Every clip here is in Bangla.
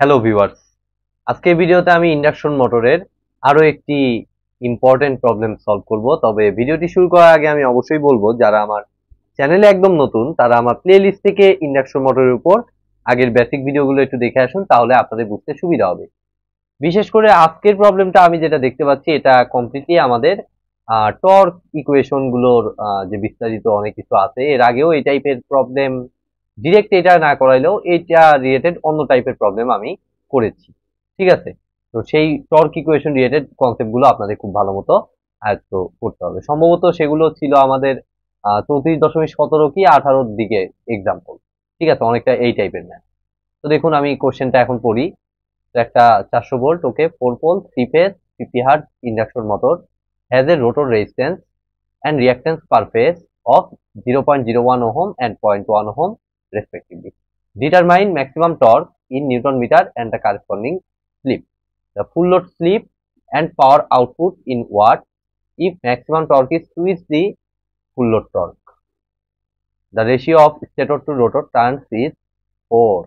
হ্যালো ভিউয়ার্স আজকে ভিডিওতে আমি ইন্ডাকশন মোটরের আরও একটি ইম্পর্টেন্ট প্রবলেম সলভ করব তবে ভিডিওটি শুরু করার আগে আমি অবশ্যই বলবো যারা আমার চ্যানেলে একদম নতুন তারা আমার প্লে লিস্ট থেকে ইন্ডাকশন মোটরের উপর আগের বেসিক ভিডিওগুলো একটু দেখে আসুন তাহলে আপনাদের বুঝতে সুবিধা হবে বিশেষ করে আজকের প্রবলেমটা আমি যেটা দেখতে পাচ্ছি এটা কমপ্লিটলি আমাদের টর্ক ইকুয়েশনগুলোর যে বিস্তারিত অনেক কিছু আছে এর আগেও এই টাইপের প্রবলেম ডিরেক্ট এটা না করাইলেও এটা রিলেটেড অন্য টাইপের প্রবলেম আমি করেছি ঠিক আছে তো সেই টর্ক ইকুয়েশন রিলেটেড কনসেপ্টগুলো আপনাদের খুব ভালো মতো আয়ত্ত করতে হবে সম্ভবত সেগুলো ছিল আমাদের চৌত্রিশ দশমিক সতেরো কি আঠারোর দিকে এক্সাম্পল ঠিক আছে অনেকটা এই টাইপের ম্যাথ তো দেখুন আমি কোশ্চেনটা এখন পড়ি একটা চারশো volt okay four pole three phase fifty hertz induction motor has a rotor resistance and reactance per phase of zero point zero one ohm and point one ohm respectively. Determine maximum torque in Newton meter and the corresponding slip. The full load slip and power output in watt if maximum torque is is the full load torque. The ratio of stator to rotor turns is 4.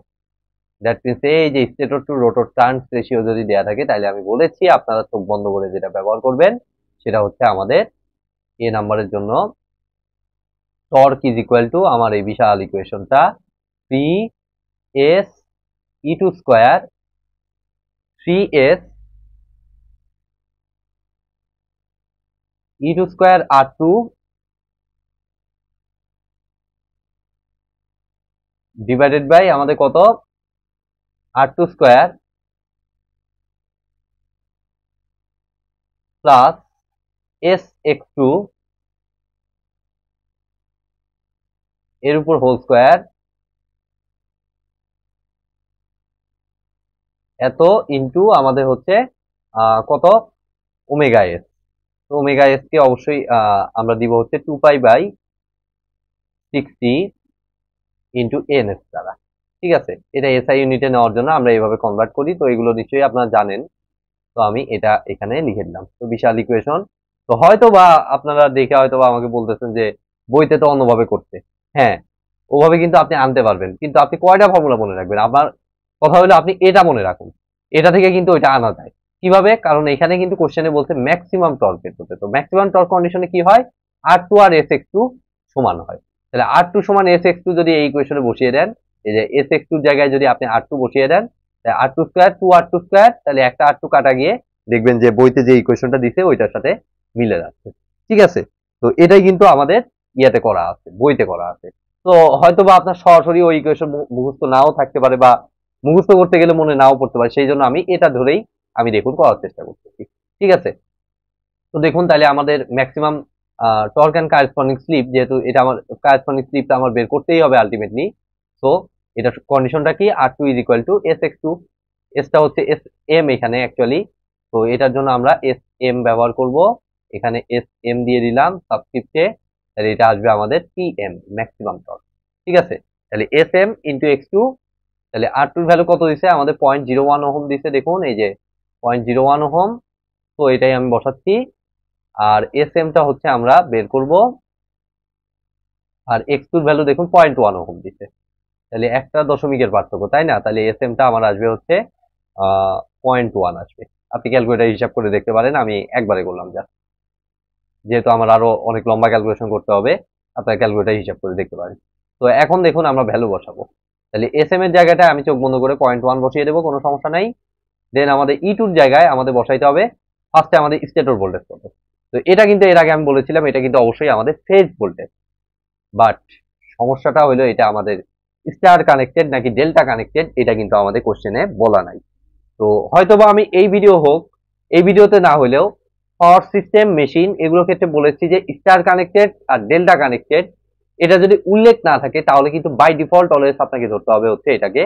That means এই যে stator to rotor turns ratio যদি দেওয়া থাকে তাহলে আমি বলেছি আপনারা চোখ বন্ধ করে যেটা ব্যবহার করবেন সেটা হচ্ছে আমাদের এ নাম্বারের জন্য টর্ক ইজ ইকুয়াল টু আমার এই বিশাল ইকুয়েশনটা P S E two square three S E two square R two divided by আমাদের কত R two square plus S X two এর উপর হোল স্কোয়ার এত ইন্টু আমাদের হচ্ছে কত ওমেগা এস তো ওমেগা এস কে অবশ্যই আমরা দিব হচ্ছে two pi by sixty into N S দ্বারা ঠিক আছে এটা এসআই ইউনিটে নেওয়ার জন্য আমরা এইভাবে কনভার্ট করি তো এগুলো নিশ্চয়ই আপনারা জানেন তো আমি এটা এখানে লিখে দিলাম তো বিশাল ইকুয়েশন তো হয়তো বা আপনারা দেখে হয়তো বা আমাকে বলতেছেন যে বইতে তো অন্যভাবে করতে হ্যাঁ ওভাবে কিন্তু আপনি আনতে পারবেন কিন্তু আপনি কয়টা ফর্মুলা মনে রাখবেন আমার কথা হলো আপনি এটা মনে রাখুন এটা থেকে কিন্তু ওইটা আনা যায় কিভাবে কারণ এখানে কিন্তু কোশ্চেনে বলছে ম্যাক্সিমাম টর্ক এর তো ম্যাক্সিমাম টর্ক কন্ডিশনে কি হয় আর টু আর এস এক্স টু সমান হয় তাহলে আর টু সমান এস এক্স টু যদি এই কোয়েশনে বসিয়ে দেন এই যে এস এক্স টুর জায়গায় যদি আপনি আর টু বসিয়ে দেন তাহলে R two square two R two square তাহলে একটা আর টু কাটা গিয়ে দেখবেন যে বইতে যে ইকুয়েশনটা দিছে ওইটার সাথে মিলে যাচ্ছে ঠিক আছে তো এটাই কিন্তু আমাদের ইয়েতে করা আছে বইতে করা আছে তো হয়তো বা আপনার সরাসরি ওই ইকুয়েশন মুখস্থ নাও থাকতে পারে বা মুখস্থ করতে গেলে মনে নাও পড়তে পারে সেই জন্য আমি এটা ধরেই আমি দেখুন করার চেষ্টা করতেছি ঠিক আছে তো দেখুন তাহলে আমাদের maximum torque and corresponding slip যেহেতু এটা আমার কারেসপন্ডিং স্লিপটা আমার বের করতেই হবে আলটিমেটলি সো এটা কন্ডিশনটা কি R two is equal to S X two এসটা হচ্ছে এস এম এখানে অ্যাকচুয়ালি তো এটার জন্য আমরা এস এম ব্যবহার করব এখানে এস এম দিয়ে দিলাম সাবস্ক্রিপ্টে তাহলে এটা আসবে আমাদের টি এম ম্যাক্সিমাম টর্ক ঠিক আছে তাহলে S M into X two তাহলে আর টুর ভ্যালু কত দিছে আমাদের পয়েন্ট জিরো ওয়ান ওহম দিছে দেখুন এই যে পয়েন্ট জিরো ওয়ান ওহম তো এটাই আমি বসাচ্ছি আর এস এমটা হচ্ছে আমরা বের করব আর এক্স টুর ভ্যালু দেখুন পয়েন্ট ওয়ান ওহম দিছে তাহলে একটা দশমিকের পার্থক্য তাই না তাহলে এস এমটা আমার আসবে হচ্ছে পয়েন্ট ওয়ান আসবে আপনি ক্যালকুলেটার হিসাব করে দেখতে পারেন আমি একবারে করলাম যা যেহেতু আমার আরো অনেক লম্বা ক্যালকুলেশন করতে হবে আপনার ক্যালকুলেটার হিসাব করে দেখতে পারেন তো এখন দেখুন আমরা ভ্যালু বসাবো তাহলে এস এম এর জায়গাটায় আমি চোখ বন্ধ করে পয়েন্ট ওয়ান বসিয়ে দেবো কোনো সমস্যা নাই দেন আমাদের ই e টুর জায়গায় আমাদের বসাইতে হবে ফার্স্টে আমাদের স্টেটর ভোল্টেজ কত তো এটা কিন্তু এর আগে আমি বলেছিলাম এটা কিন্তু অবশ্যই আমাদের ফেজ ভোল্টেজ বাট সমস্যাটা হলো এটা আমাদের স্টার কানেক্টেড নাকি ডেল্টা কানেক্টেড এটা কিন্তু আমাদের কোশ্চেনে বলা নাই তো হয়তোবা আমি এই ভিডিও হোক এই ভিডিওতে না হলেও পাওয়ার সিস্টেম মেশিন এগুলোর ক্ষেত্রে বলেছি যে স্টার কানেক্টেড আর ডেল্টা কানেক্টেড এটা যদি উল্লেখ না থাকে তাহলে কিন্তু বাই ডিফল্ট অলওয়েজ আপনাকে ধরতে হবে হচ্ছে এটাকে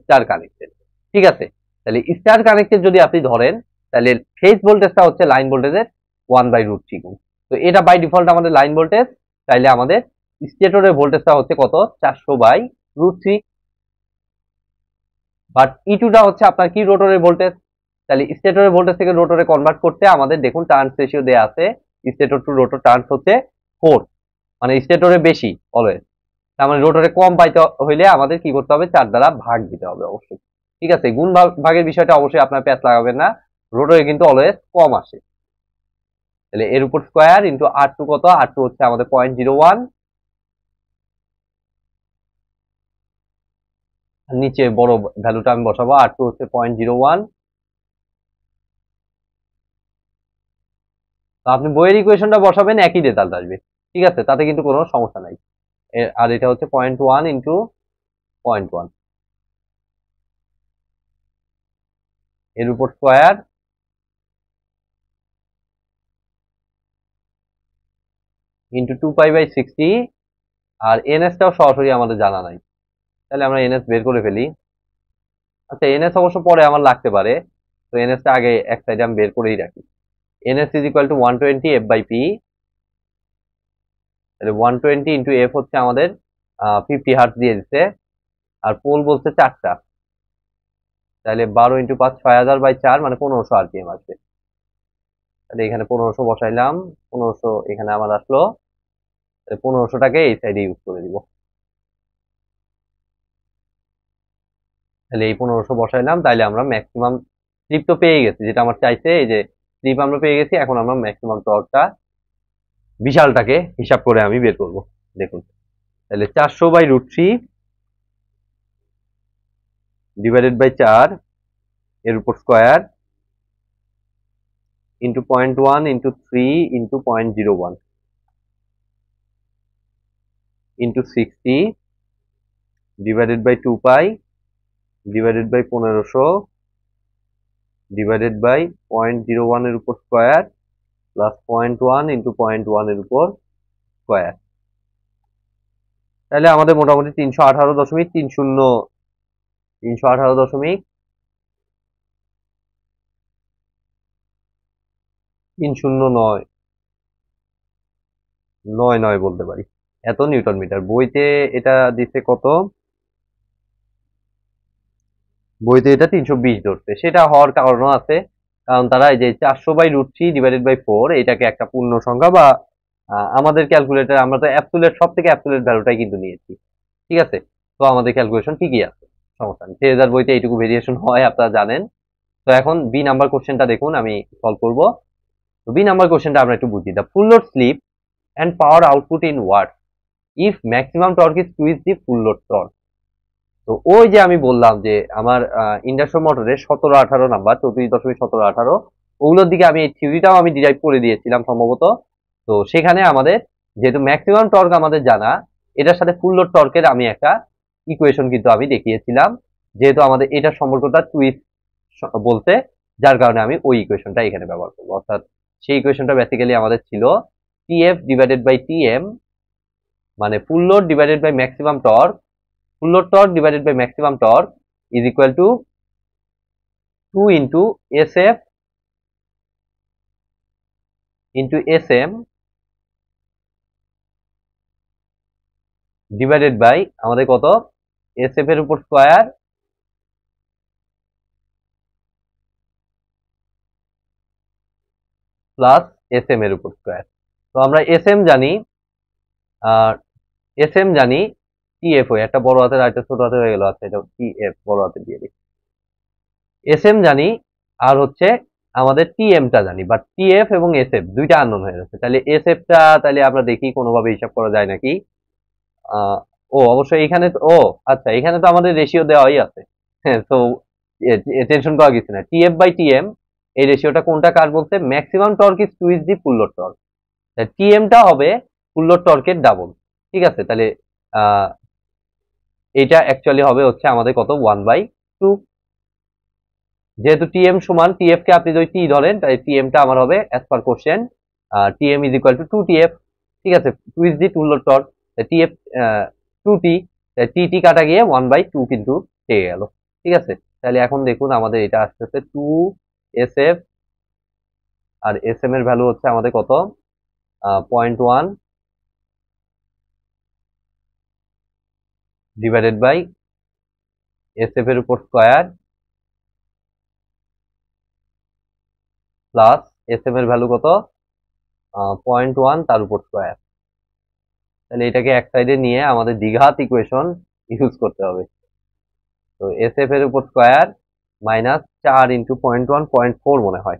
স্টার কানেক্টেড ঠিক আছে তাহলে স্টার কানেক্টেড যদি আপনি ধরেন তাহলে ফেস ভোল্টেজটা হচ্ছে লাইন ভোল্টেজের ওয়ান বাই রুট চিকুন তো এটা বাই ডিফল্ট আমাদের লাইন ভোল্টেজ তাইলে আমাদের স্টেটরের ভোল্টেজটা হচ্ছে কত চারশো বাই রুট থ্রি বাট ইটুটা e হচ্ছে আপনার কি রোটরের ভোল্টেজ তাহলে স্টেটরের ভোল্টেজ থেকে রোটরে কনভার্ট করতে আমাদের দেখুন টার্নস রেশিও দেওয়া আছে স্টেটর টু রোটর টার্নস হচ্ছে ফোর মানে স্টেটরে বেশি অলওয়েজ তার মানে রোটরে কম পাইতে হইলে আমাদের কি করতে হবে চার দ্বারা ভাগ দিতে হবে অবশ্যই ঠিক আছে গুণ ভাগের বিষয়টা অবশ্যই আপনার প্যাচ লাগাবেন না রোটরে কিন্তু অলওয়েজ কম আসে তাহলে এর উপর স্কোয়ার ইন্টু আর টু কত আর টু হচ্ছে আমাদের পয়েন্ট জিরো ওয়ান নিচে বড় ভ্যালুটা আমি বসাবো আর টু হচ্ছে পয়েন্ট জিরো ওয়ান আপনি বইয়ের ইকুয়েশনটা বসাবেন একই রেজাল্ট আসবে ঠিক আছে তাতে কিন্তু কোনো সমস্যা নাই আর এটা হচ্ছে point one into point one এর উপর square into two pi by sixty আর এনএসটাও সরাসরি আমাদের জানা নাই তাহলে আমরা এনএস বের করে ফেলি আচ্ছা এনএস অবশ্য পরে আমার লাগতে পারে তো এনএসটা আগে এক সাইডে আমি বের করেই রাখি ns is equal to 120 f by p তাহলে 120 ইন্টু f হচ্ছে আমাদের 50 হার্টস দিয়ে দিচ্ছে আর পোল বলতে চারটা তাহলে বারো ইনটু পাঁচ ছয় হাজার বাই চার মানে পনেরোশো rpm আসবে তাহলে এখানে পনেরোশো বসাইলাম পনেরোশো এখানে আমার আসলো পনেরোশোটাকে এই সাইডে ইউজ করে দিব তাহলে এই পনেরোশো বসাইলাম তাহলে আমরা ম্যাক্সিমাম স্লিপ তো পেয়ে গেছি যেটা আমার চাইছে এই যে স্লিপ আমরা পেয়ে গেছি এখন আমরা ম্যাক্সিমাম টর্কটা বিশালটাকে হিসাব করে আমি বের করব দেখুন তাহলে চারশো by root three divided by চার এর উপর square into point one into three into point zero one into sixty divided by two pi divided by পনেরোশো ডিভাইডেড বাই পয়েন্ট জিরো ওয়ানের উপর square plus point one into point ওয়ানের উপর স্কোয়ার তাহলে আমাদের মোটামুটি তিনশো আঠারো দশমিক তিন শূন্য তিনশো আঠারো দশমিক তিন শূন্য নয় নয় নয় বলতে পারি এত নিউটন মিটার বইতে এটা দিচ্ছে কত বইতে এটা তিনশো বিশ ধরতে সেটা হওয়ার কারণও আছে কারণ তারা এই যে চারশো by root three divided by four এটাকে একটা পূর্ণ সংখ্যা বা আমাদের ক্যালকুলেটার আমরা তো অ্যাপসুলেট সব থেকে অ্যাপসুলেট ভ্যালুটাই কিন্তু নিয়েছি ঠিক আছে তো আমাদের ক্যালকুলেশন ঠিকই আছে সমস্যা নেই হাজার বইতে এইটুকু ভেরিয়েশন হয় আপনারা জানেন তো এখন বি নাম্বার কোশ্চেনটা দেখুন আমি সলভ করব তো বি নাম্বার কোশ্চেনটা আমরা একটু বুঝি the full load slip and power output in word if maximum torque is two is the full load torque তো ওই যে আমি বললাম যে আমার ইন্ডাস্ট্রিয়াল মোটরের সতেরো আঠারো নাম্বার চৌত্রিশ দশমিক সতেরো আঠারো ওগুলোর দিকে আমি এই থিউরিটাও আমি ডিরাইভ করে দিয়েছিলাম সম্ভবত তো সেখানে আমাদের যেহেতু ম্যাক্সিমাম টর্ক আমাদের জানা এটার সাথে ফুল লোড টর্কের আমি একটা ইকুয়েশন কিন্তু আমি দেখিয়েছিলাম যেহেতু আমাদের এটার সম্পর্কটা টুইস্ট বলতে যার কারণে আমি ওই ইকুয়েশনটা এখানে ব্যবহার করবো অর্থাৎ সেই ইকুয়েশনটা বেসিক্যালি আমাদের ছিল টিএফ ডিভাইডেড বাই টিএম মানে full load divided by maximum torque full load torque divided by maximum torque is equal to 2 into SF into SM divided by আমাদের কত এস এফ এর উপর স্কোয়ার প্লাস এস এম এর উপর স্কোয়ার তো আমরা এস এম জানি আর এস এম জানি টিএফ ওই e, একটা বড় হাতের আরেকটা ছোট হাতে হয়ে গেল আচ্ছা এটা টিএফ বড় হাতে দিয়ে দিই এস এম জানি আর হচ্ছে আমাদের টিএমটা জানি বাট টিএফ এবং এস এফ দুইটা আননোন হয়ে গেছে তাহলে এস এফটা তাহলে আমরা দেখি কোনোভাবে হিসাব করা যায় নাকি ও অবশ্যই এখানে ও আচ্ছা এখানে তো আমাদের রেশিও দেওয়াই আছে হ্যাঁ তো টেনশন করা গেছে না টিএফ বাই টিএম এই রেশিওটা কোনটা কাজ বলতে maximum torque is two is the full load torque টিএমটা হবে পুল্লোর টর্কের ডাবল ঠিক আছে তাহলে এটা অ্যাকচুয়ালি হবে হচ্ছে আমাদের কত ওয়ান বাই টু যেহেতু টিএম সমান টিএফ কে আপনি যদি টি ধরেন তাই টিএমটা আমার হবে as per question TM is equal to two TF ঠিক আছে two is the two torque TF to T T T কাটা গিয়ে ওয়ান বাই টু কিন্তু পেয়ে গেল ঠিক আছে তাহলে এখন দেখুন আমাদের এটা আসতেছে টু এস এফ আর এস এম এর ভ্যালু হচ্ছে আমাদের কত point one divided by S F এর উপর স্কোয়ার প্লাস এস এফ এর ভ্যালু কত পয়েন্ট ওয়ান তার উপর স্কোয়ার তাহলে এটাকে এক সাইডে নিয়ে আমাদের দ্বিঘাত ইকুয়েশন ইউজ করতে হবে তো এস এফ এর উপর স্কোয়ার মাইনাস চার into point one point four মনে হয়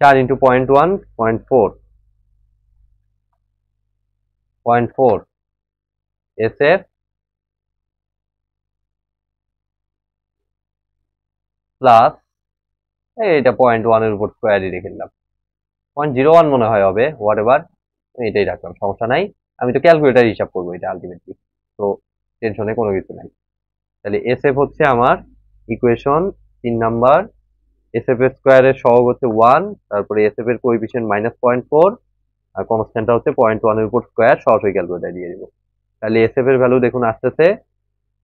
চার into point one point four point four S F plus এটা পয়েন্ট ওয়ানের উপর স্কোয়ারই রেখে নিলাম পয়েন্ট জিরো ওয়ান মনে হয় হবে হোয়াট এভার এটাই রাখলাম সমস্যা নাই আমি তো ক্যালকুলেটার হিসাব করবো এটা আলটিমেটলি তো টেনশনে কোনো কিছু নাই তাহলে এস হচ্ছে আমার ইকুয়েশন তিন নাম্বার এস এফ স্কোয়ারের সহগ হচ্ছে ওয়ান তারপরে এস এফ এর কোইফিশিয়েন্ট মাইনাস পয়েন্ট ফোর আর কনস্ট্যান্টটা হচ্ছে পয়েন্ট ওয়ানের উপর স্কোয়ার সরাসরি ক্যালকুলেটার দিয়ে দিব তাহলে এস এর ভ্যালু দেখুন আসতেছে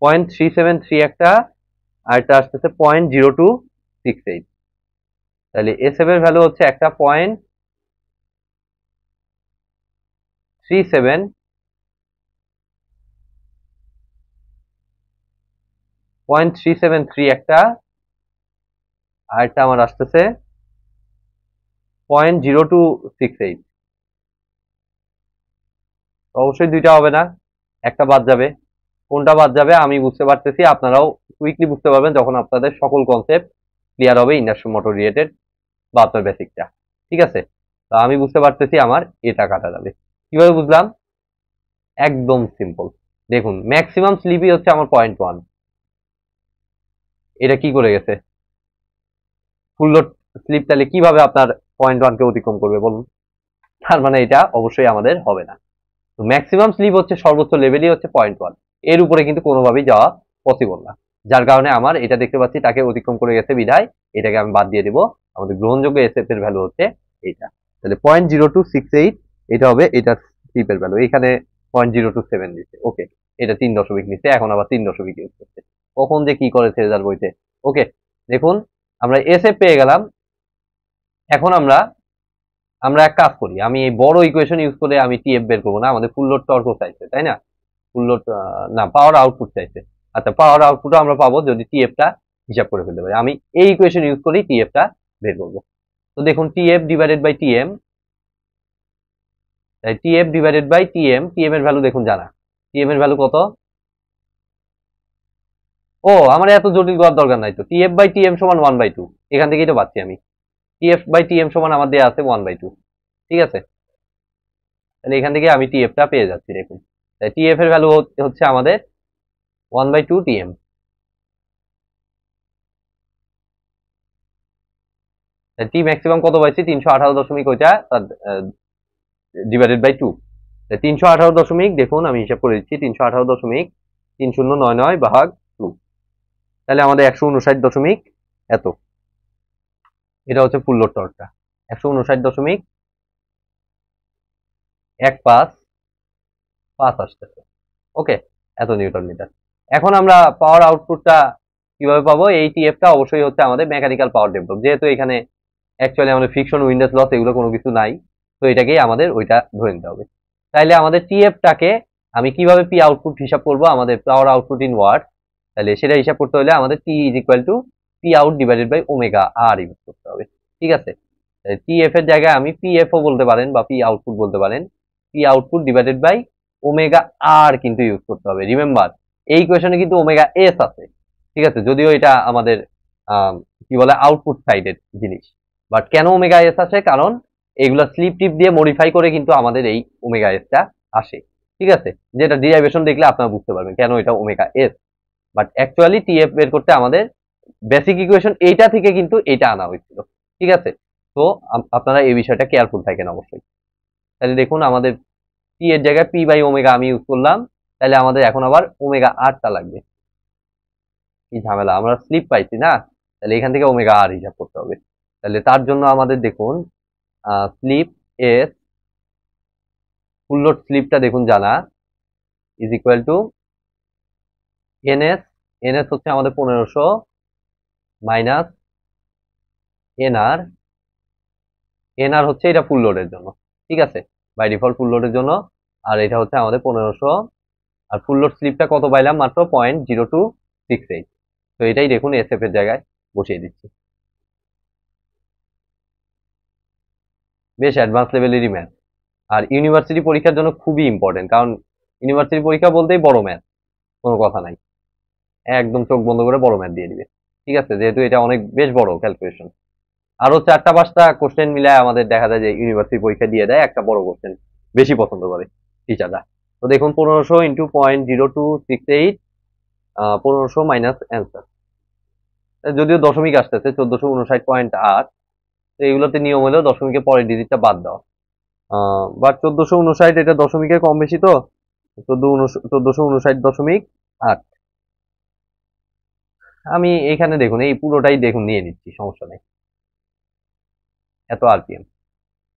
পয়েন্ট থ্রি সেভেন থ্রি একটা আর এটা আসতেছে point zero two six eight তাহলে এস এর ভ্যালু হচ্ছে একটা point three seven point three seven three একটা আর এটা আমার আসতেছে point zero two six eight অবশ্যই দুইটা হবে না একটা বাদ যাবে কোনটা বাদ যাবে আমি বুঝতে পারতেছি আপনারাও কুইকলি বুঝতে পারবেন যখন আপনাদের সকল কনসেপ্ট ক্লিয়ার হবে ইন্ডাস্ট্রি মোটর রিলেটেড বা আপনার বেসিকটা ঠিক আছে তো আমি বুঝতে পারতেছি আমার এটা কাটা যাবে কিভাবে বুঝলাম একদম সিম্পল দেখুন ম্যাক্সিমাম স্লিপই হচ্ছে আমার পয়েন্ট ওয়ান এটা কি করে গেছে ফুল লোড স্লিপ তাহলে কিভাবে আপনার পয়েন্ট ওয়ানকে অতিক্রম করবে বলুন তার মানে এটা অবশ্যই আমাদের হবে না তো ম্যাক্সিমাম স্লিপ হচ্ছে সর্বোচ্চ লেভেলই হচ্ছে পয়েন্ট ওয়ান এর উপরে কিন্তু কোনোভাবেই যাওয়া পসিবল না যার কারণে আমার এটা দেখতে পাচ্ছি তাকে অতিক্রম করে গেছে বিধায় এটাকে আমি বাদ দিয়ে দেবো আমাদের গ্রহণযোগ্য এসএফ এর ভ্যালু হচ্ছে এইটা তাহলে point zero two six eight এটা হবে এটা স্লিপের ভ্যালু এখানে পয়েন্ট জিরো টু সেভেন দিচ্ছে ওকে এটা তিন দশমিক নিচ্ছে এখন আবার তিন দশমিক ইউজ করছে কখন যে কি করেছে রেজাল্ট বইতে ওকে দেখুন আমরা এসএফ পেয়ে গেলাম এখন আমরা আমরা এক কাজ করি আমি এই বড় ইকুয়েশন ইউজ করে আমি টিএফ বের করবো না আমাদের ফুল লোড টর্ক চাইছে তাই না ফুল লোড না পাওয়ার আউটপুট চাইছে আচ্ছা পাওয়ার আউটপুটও আমরা পাবো যদি টিএফটা হিসাব করে ফেলতে পারি আমি এই ইকুয়েশন ইউজ করেই টিএফটা বের করবো তো দেখুন TF divided by TM TF divided by TM TM এর ভ্যালু দেখুন জানা টিএম এর ভ্যালু কত ও আমার এত জটিল করার দরকার নাই তো টিএফ বাই টিএম সমান ওয়ান বাই টু এখান থেকেই তো পাচ্ছি আমি টিএফ বাই টিএম সমান আমার দেওয়া আছে ওয়ান বাই টু ঠিক আছে তাহলে এখান থেকে আমি টিএফটা পেয়ে যাচ্ছি দেখুন তাই টিএফ এর ভ্যালু হচ্ছে আমাদের one by two TM T maximum কত পাইছি তিনশো আঠারো দশমিক ওইটা ডিভাইডেড বাই টু তিনশো আঠারো দশমিক দেখুন আমি হিসাব করে দিচ্ছি তিনশো আঠারো দশমিক তিন শূন্য নয় নয় বাহাগ টু তাহলে আমাদের একশো উনষাট দশমিক এত এটা হচ্ছে ফুল লোড টর্কটা একশো উনষাট দশমিক এক পাঁচ পাঁচ আসতেছে ওকে এত নিউটন মিটার এখন আমরা পাওয়ার আউটপুটটা কিভাবে পাবো এই টিএফটা অবশ্যই হচ্ছে আমাদের মেকানিক্যাল পাওয়ার ডেভেলপ যেহেতু এখানে অ্যাকচুয়ালি আমাদের ফিকশন উইন্ডোজ লস এগুলো কোনো কিছু নাই তো এটাকেই আমাদের ওইটা ধরে নিতে হবে তাইলে আমাদের টিএফটাকে আমি কিভাবে পি আউটপুট হিসাব করব আমাদের পাওয়ার আউটপুট ইন ওয়ার্ড তাহলে সেটা হিসাব করতে হলে আমাদের T is equal to P out divided by omega R use করতে হবে ঠিক আছে পি এফ এর জায়গায় আমি পি ও বলতে পারেন বা পি আউটপুট বলতে পারেন P output divided by omega R কিন্তু ইউজ করতে হবে রিমেম্বার এই কোয়েশনে কিন্তু ওমেগা এস আছে ঠিক আছে যদিও এটা আমাদের কি বলে আউটপুট সাইডের জিনিস বাট কেন ওমেগা এস আসে কারণ এগুলো স্লিপ টিপ দিয়ে মডিফাই করে কিন্তু আমাদের এই ওমেগা এসটা আসে ঠিক আছে যেটা ডিরাইভেশন দেখলে আপনারা বুঝতে পারবেন কেন এটা omega S but actually TF বের করতে আমাদের বেসিক ইকুয়েশন এইটা থেকে কিন্তু এটা আনা হয়েছিল ঠিক আছে তো আপনারা এই বিষয়টা কেয়ারফুল থাকেন অবশ্যই তাহলে দেখুন আমাদের পি এর জায়গায় পি বাই ওমেগা আমি ইউজ করলাম তাহলে আমাদের এখন আবার ওমেগা আরটা লাগবে কি ঝামেলা আমরা স্লিপ পাইছি না তাহলে এখান থেকে ওমেগা আর হিসাব করতে হবে তাহলে তার জন্য আমাদের দেখুন স্লিপ এস ফুল লোড স্লিপটা দেখুন জানা is equal to NS NS হচ্ছে আমাদের পনেরোশো মাইনাস এনআর এনআর হচ্ছে এটা ফুল লোডের জন্য ঠিক আছে বাই ডিফল্ট ফুল লোডের জন্য আর এটা হচ্ছে আমাদের পনেরোশো আর ফুল লোড স্লিপটা কত পাইলাম মাত্র point zero two six eight তো এটাই দেখুন এস এর জায়গায় বসিয়ে দিচ্ছি বেশ অ্যাডভান্স লেভেলেরই ম্যাথ আর ইউনিভার্সিটি পরীক্ষার জন্য খুবই ইম্পর্টেন্ট কারণ ইউনিভার্সিটি পরীক্ষা বলতেই বড় ম্যাথ কোনো কথা নাই একদম চোখ বন্ধ করে বড় ম্যাথ দিয়ে দিবে ঠিক আছে যেহেতু এটা অনেক বেশ বড় ক্যালকুলেশন আরো চারটা পাঁচটা কোশ্চেন মিলায় আমাদের দেখা যায় যে ইউনিভার্সিটি পরীক্ষা দিয়ে দেয় একটা বড় কোশ্চেন বেশি পছন্দ করে টিচাররা তো দেখুন পনেরোশো into point zero two six eight পনেরোশো মাইনাস অ্যান্সার যদিও দশমিক আসতেছে চোদ্দশো উনষাট পয়েন্ট আট তো এগুলোতে নিয়ম হলেও দশমিকের পরের ডিজিটটা বাদ দেওয়া বাট চোদ্দশো উনষাট এটা দশমিকের কম বেশি তো চোদ্দো উনষাট দশমিক আট আমি এখানে দেখুন এই পুরোটাই দেখুন নিয়ে নিচ্ছি সমস্যা নেই এত আরপিএম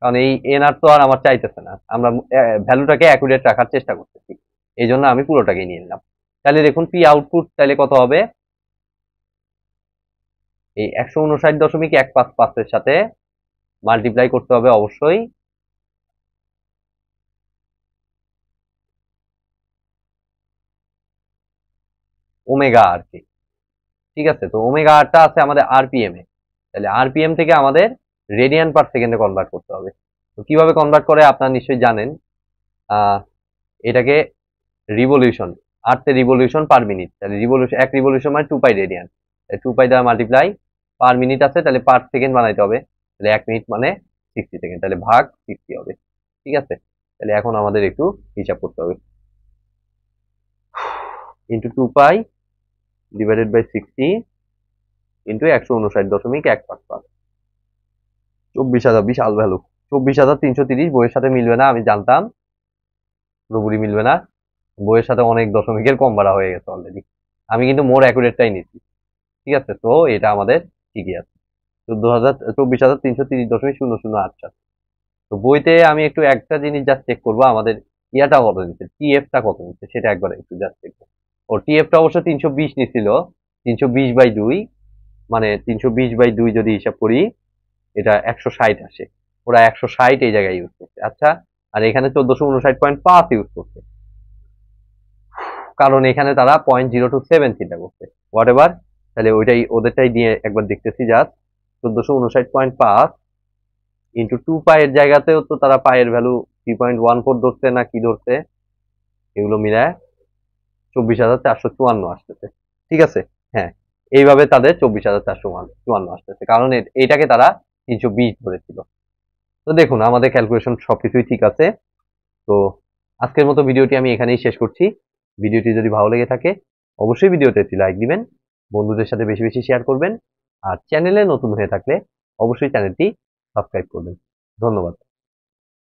কারণ এই এনআর তো আর আমার চাইতেছে না আমরা ভ্যালুটাকে অ্যাকুরেট রাখার চেষ্টা করতেছি এই জন্য আমি পুরোটাকেই নিয়ে নিলাম তাহলে দেখুন পি আউটপুট তাহলে কত হবে এই একশো উনষাট দশমিক এক পাঁচ পাঁচের সাথে মাল্টিপ্লাই করতে হবে অবশ্যই ওমেগা আর কি ঠিক আছে তো ওমেগা আরটা আছে আমাদের আরপিএম এ তাহলে আরপিএম থেকে আমাদের রেডিয়ান পার সেকেন্ডে কনভার্ট করতে হবে তো কিভাবে কনভার্ট করে আপনারা নিশ্চয়ই জানেন এটাকে রিভলিউশন আর্থে রিভলিউশন পার মিনিট তাহলে রিভলিউশন এক রিভলিউশন মানে two pi radian two pi দ্বারা মাল্টিপ্লাই পার মিনিট আছে তাহলে পার সেকেন্ড বানাইতে হবে তাহলে এক মিনিট মানে সিক্সটি সেকেন্ড তাহলে ভাগ সিক্সটি হবে ঠিক আছে তাহলে এখন আমাদের একটু হিসাব করতে হবে into two pi divided by sixty into একশো উনষাট দশমিক এক পাঁচ পাঁচ চব্বিশ হাজার বিশাল ভ্যালু চব্বিশ হাজার তিনশো তিরিশ বইয়ের সাথে মিলবে না আমি জানতাম পুরোপুরি মিলবে না বইয়ের সাথে অনেক দশমিকের কম বাড়া হয়ে গেছে অলরেডি আমি কিন্তু মোর অ্যাকুরেটটাই নিচ্ছি ঠিক আছে তো এটা আমাদের ঠিকই আছে চোদ্দ হাজার চব্বিশ হাজার তিনশো তিরিশ দশমিক শূন্য শূন্য আট সাত তো বইতে আমি একটু একটা জিনিস যা চেক করবো আমাদের ইয়াটা কত নিচ্ছে টিএফটা কত নিচ্ছে সেটা একবার একটু যা চেক করবো ও টিএফটা অবশ্য তিনশো বিশ নিছিল তিনশো বিশ বাই দুই মানে তিনশো বিশ বাই দুই যদি হিসাব করি এটা একশো ষাট আসে ওরা একশো ষাট এই জায়গায় ইউজ করছে আচ্ছা আর এখানে চোদ্দশো উনষাট পয়েন্ট পাঁচ ইউজ করছে কারণ এখানে তারা পয়েন্ট জিরো টু সেভেন চিন্তা করছে হোয়াট এভার তাহলে ওইটাই ওদেরটাই নিয়ে একবার দেখতেছি যা চোদ্দশো উনষাট পয়েন্ট পাঁচ ইন্টু টু পায়ের জায়গাতেও তো তারা পায়ের value three point one four ধরছে না কি ধরছে এগুলো মিলায় চব্বিশ হাজার চারশো চুয়ান্ন আসতেছে ঠিক আছে হ্যাঁ এইভাবে তাদের চব্বিশ হাজার চারশো চুয়ান্ন আসতেছে কারণ এইটাকে তারা তিনশো বিশ ধরেছিল তো দেখুন আমাদের ক্যালকুলেশন সবকিছুই ঠিক আছে তো আজকের মতো ভিডিওটি আমি এখানেই শেষ করছি ভিডিওটি যদি ভালো লেগে থাকে অবশ্যই ভিডিওতে একটি লাইক দিবেন বন্ধুদের সাথে বেশি বেশি শেয়ার করবেন আর চ্যানেলে নতুন হয়ে থাকলে অবশ্যই চ্যানেলটি সাবস্ক্রাইব করবেন ধন্যবাদ